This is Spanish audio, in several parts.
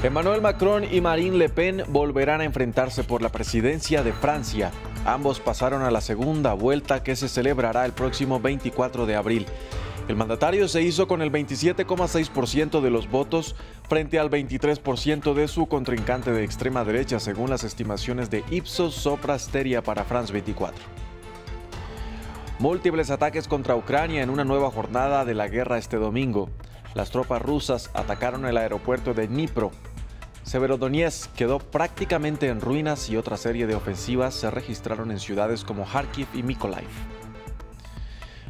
Emmanuel Macron y Marine Le Pen volverán a enfrentarse por la presidencia de Francia. Ambos pasaron a la segunda vuelta que se celebrará el próximo 24 de abril. El mandatario se hizo con el 27,6% de los votos frente al 23% de su contrincante de extrema derecha, según las estimaciones de Ipsos Soprasteria para France 24. Múltiples ataques contra Ucrania en una nueva jornada de la guerra este domingo las tropas rusas atacaron el aeropuerto de Dnipro. Severodonetsk quedó prácticamente en ruinas y otra serie de ofensivas se registraron en ciudades como Kharkiv y Mykolaiv.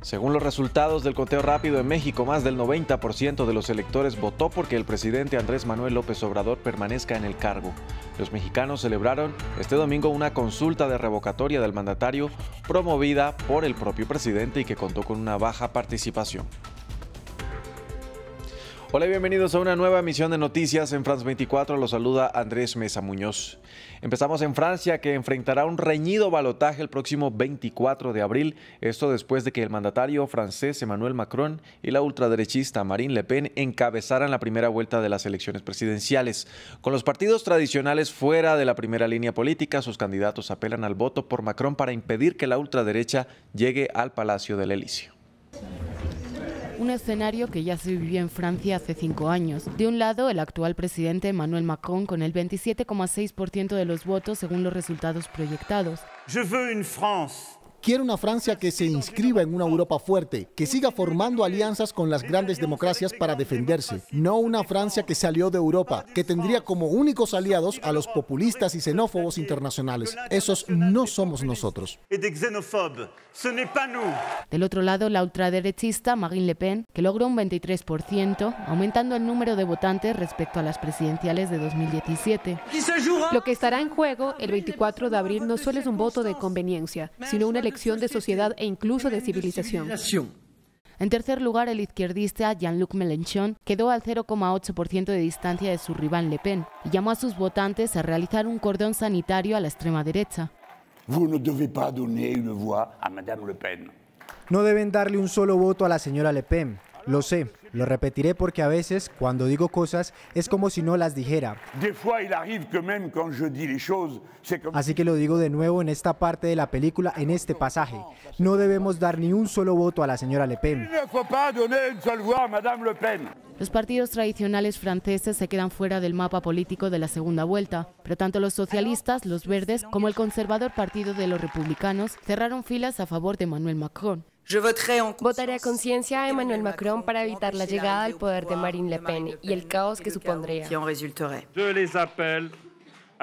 Según los resultados del conteo rápido en México, más del 90% de los electores votó porque el presidente Andrés Manuel López Obrador permanezca en el cargo. Los mexicanos celebraron este domingo una consulta de revocatoria del mandatario promovida por el propio presidente y que contó con una baja participación. Hola y bienvenidos a una nueva emisión de noticias en France 24. Los saluda Andrés Mesa Muñoz. Empezamos en Francia, que enfrentará un reñido balotaje el próximo 24 de abril. Esto después de que el mandatario francés Emmanuel Macron y la ultraderechista Marine Le Pen encabezaran la primera vuelta de las elecciones presidenciales. Con los partidos tradicionales fuera de la primera línea política, sus candidatos apelan al voto por Macron para impedir que la ultraderecha llegue al Palacio del Elíseo un escenario que ya se vivió en Francia hace cinco años. De un lado, el actual presidente Emmanuel Macron con el 27,6% de los votos según los resultados proyectados. Je veux une France Quiero una Francia que se inscriba en una Europa fuerte, que siga formando alianzas con las grandes democracias para defenderse, no una Francia que salió de Europa, que tendría como únicos aliados a los populistas y xenófobos internacionales. Esos no somos nosotros. Del otro lado, la ultraderechista Marine Le Pen, que logró un 23%, aumentando el número de votantes respecto a las presidenciales de 2017. Lo que estará en juego el 24 de abril no solo es un voto de conveniencia, sino una elección de sociedad e incluso de civilización. En tercer lugar, el izquierdista Jean-Luc Mélenchon quedó al 0,8% de distancia de su rival Le Pen y llamó a sus votantes a realizar un cordón sanitario a la extrema derecha. No deben darle un solo voto a la señora Le Pen, lo sé. Lo repetiré porque a veces, cuando digo cosas, es como si no las dijera. Así que lo digo de nuevo en esta parte de la película, en este pasaje. No debemos dar ni un solo voto a la señora Le Pen. Los partidos tradicionales franceses se quedan fuera del mapa político de la segunda vuelta, pero tanto los socialistas, los verdes, como el conservador Partido de los Republicanos cerraron filas a favor de Manuel Macron. Votaré a conciencia a Emmanuel Macron para evitar la llegada al poder de Marine Le Pen y el caos que supondría.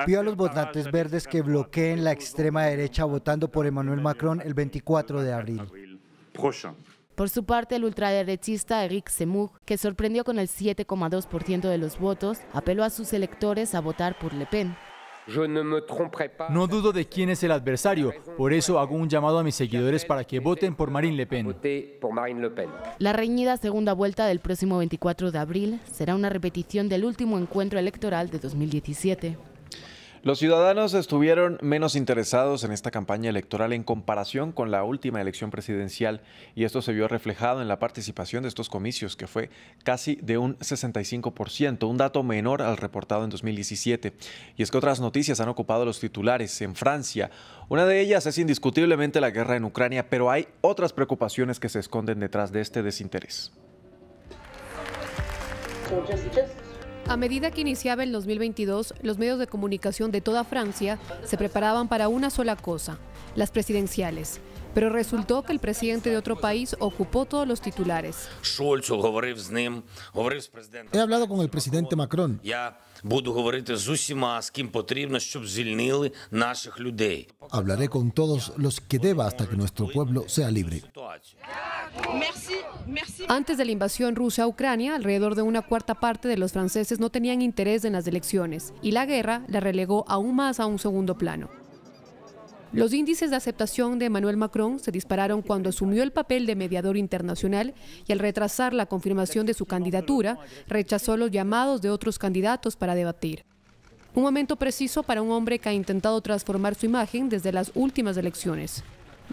Pido a los votantes verdes que bloqueen la extrema derecha votando por Emmanuel Macron el 24 de abril. Por su parte, el ultraderechista Eric Zemmour, que sorprendió con el 7,2% de los votos, apeló a sus electores a votar por Le Pen. No dudo de quién es el adversario, por eso hago un llamado a mis seguidores para que voten por Marine Le Pen. La reñida segunda vuelta del próximo 24 de abril será una repetición del último encuentro electoral de 2017. Los ciudadanos estuvieron menos interesados en esta campaña electoral en comparación con la última elección presidencial y esto se vio reflejado en la participación de estos comicios, que fue casi de un 65%, un dato menor al reportado en 2017. Y es que otras noticias han ocupado los titulares en Francia. Una de ellas es indiscutiblemente la guerra en Ucrania, pero hay otras preocupaciones que se esconden detrás de este desinterés. A medida que iniciaba el 2022, los medios de comunicación de toda Francia se preparaban para una sola cosa, las presidenciales pero resultó que el presidente de otro país ocupó todos los titulares. He hablado con el presidente Macron. Hablaré con todos los que deba hasta que nuestro pueblo sea libre. Antes de la invasión rusa a Ucrania, alrededor de una cuarta parte de los franceses no tenían interés en las elecciones y la guerra la relegó aún más a un segundo plano. Los índices de aceptación de Emmanuel Macron se dispararon cuando asumió el papel de mediador internacional y al retrasar la confirmación de su candidatura, rechazó los llamados de otros candidatos para debatir. Un momento preciso para un hombre que ha intentado transformar su imagen desde las últimas elecciones,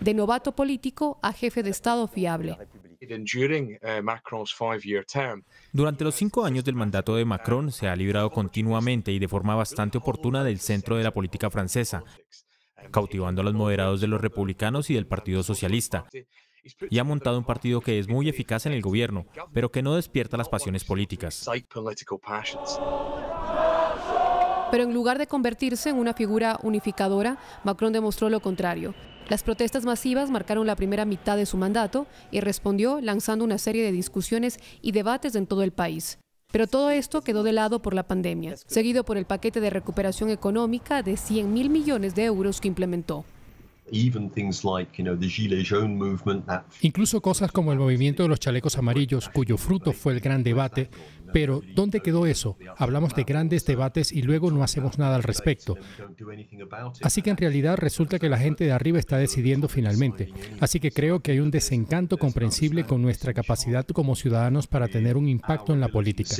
de novato político a jefe de Estado fiable. Uh, Durante los cinco años del mandato de Macron se ha librado continuamente y de forma bastante oportuna del centro de la política francesa cautivando a los moderados de los republicanos y del Partido Socialista, y ha montado un partido que es muy eficaz en el gobierno, pero que no despierta las pasiones políticas. Pero en lugar de convertirse en una figura unificadora, Macron demostró lo contrario. Las protestas masivas marcaron la primera mitad de su mandato y respondió lanzando una serie de discusiones y debates en todo el país. Pero todo esto quedó de lado por la pandemia, seguido por el paquete de recuperación económica de 100 mil millones de euros que implementó. Incluso cosas como el movimiento de los chalecos amarillos, cuyo fruto fue el gran debate, pero, ¿dónde quedó eso? Hablamos de grandes debates y luego no hacemos nada al respecto. Así que en realidad resulta que la gente de arriba está decidiendo finalmente. Así que creo que hay un desencanto comprensible con nuestra capacidad como ciudadanos para tener un impacto en la política.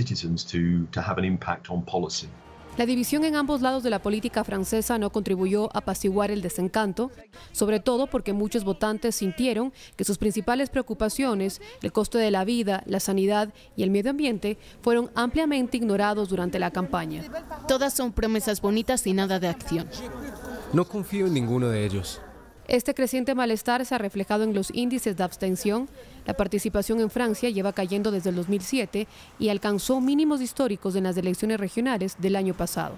La división en ambos lados de la política francesa no contribuyó a apaciguar el desencanto, sobre todo porque muchos votantes sintieron que sus principales preocupaciones, el costo de la vida, la sanidad y el medio ambiente, fueron ampliamente ignorados durante la campaña. Todas son promesas bonitas y nada de acción. No confío en ninguno de ellos. Este creciente malestar se ha reflejado en los índices de abstención. La participación en Francia lleva cayendo desde el 2007 y alcanzó mínimos históricos en las elecciones regionales del año pasado.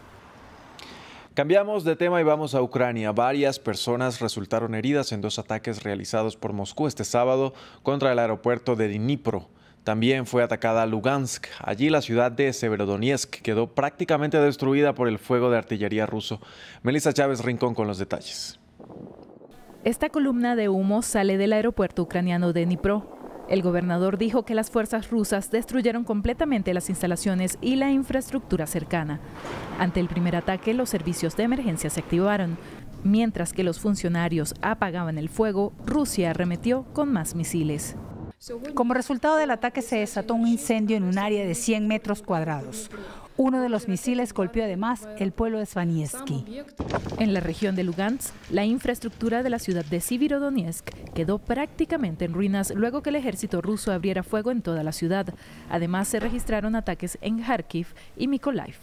Cambiamos de tema y vamos a Ucrania. Varias personas resultaron heridas en dos ataques realizados por Moscú este sábado contra el aeropuerto de Dnipro. También fue atacada Lugansk. Allí la ciudad de Severodonetsk quedó prácticamente destruida por el fuego de artillería ruso. Melissa Chávez Rincón con los detalles. Esta columna de humo sale del aeropuerto ucraniano de Dnipro. El gobernador dijo que las fuerzas rusas destruyeron completamente las instalaciones y la infraestructura cercana. Ante el primer ataque, los servicios de emergencia se activaron. Mientras que los funcionarios apagaban el fuego, Rusia arremetió con más misiles. Como resultado del ataque se desató un incendio en un área de 100 metros cuadrados. Uno de los misiles golpeó además el pueblo de Svanieski. En la región de Lugansk, la infraestructura de la ciudad de Sibirodonetsk quedó prácticamente en ruinas luego que el ejército ruso abriera fuego en toda la ciudad. Además, se registraron ataques en Kharkiv y Mykolaiv.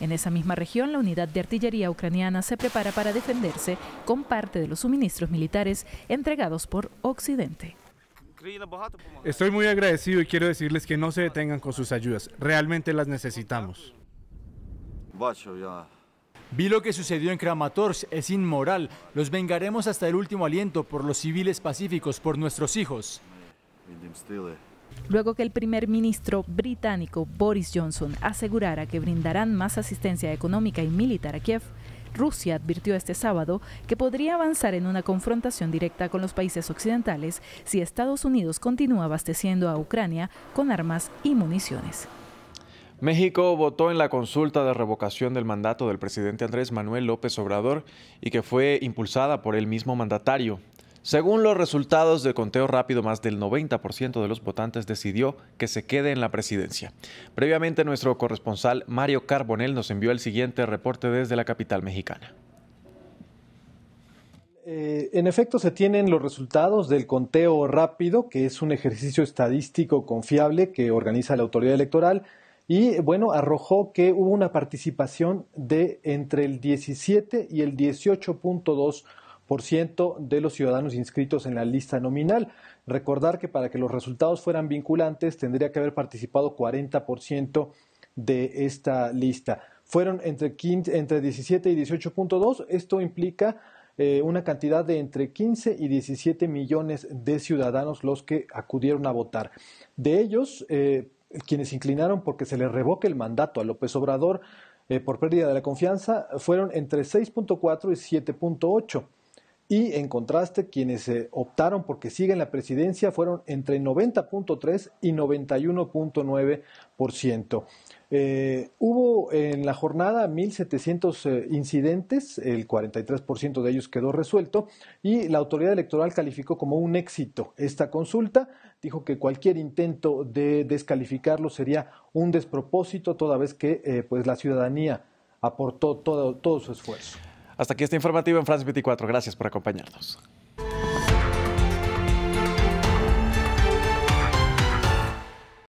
En esa misma región, la unidad de artillería ucraniana se prepara para defenderse con parte de los suministros militares entregados por Occidente. Pues, Estoy muy agradecido y quiero decirles que no se detengan con sus ayudas. Realmente las necesitamos. Vi lo que sucedió en Kramatorsk, es inmoral. Los vengaremos hasta el último aliento por los civiles pacíficos, por nuestros hijos. Luego que el primer ministro británico Boris Johnson asegurara que brindarán más asistencia económica y militar a Kiev, Rusia advirtió este sábado que podría avanzar en una confrontación directa con los países occidentales si Estados Unidos continúa abasteciendo a Ucrania con armas y municiones. México votó en la consulta de revocación del mandato del presidente Andrés Manuel López Obrador y que fue impulsada por el mismo mandatario. Según los resultados del conteo rápido, más del 90% de los votantes decidió que se quede en la presidencia. Previamente, nuestro corresponsal Mario Carbonel nos envió el siguiente reporte desde la capital mexicana. Eh, en efecto, se tienen los resultados del conteo rápido, que es un ejercicio estadístico confiable que organiza la autoridad electoral. Y bueno, arrojó que hubo una participación de entre el 17 y el 18.2% de los ciudadanos inscritos en la lista nominal. Recordar que para que los resultados fueran vinculantes tendría que haber participado 40% de esta lista. Fueron entre, entre 17 y 18.2. Esto implica eh, una cantidad de entre 15 y 17 millones de ciudadanos los que acudieron a votar. De ellos, eh, quienes inclinaron porque se le revoque el mandato a López Obrador eh, por pérdida de la confianza, fueron entre 6.4 y 7.8 y en contraste, quienes optaron porque siguen la presidencia fueron entre 90.3 y 91.9%. Eh, hubo en la jornada 1.700 eh, incidentes, el 43% de ellos quedó resuelto y la autoridad electoral calificó como un éxito esta consulta. Dijo que cualquier intento de descalificarlo sería un despropósito, toda vez que eh, pues, la ciudadanía aportó todo su esfuerzo. Hasta aquí esta informativa en France 24. Gracias por acompañarnos.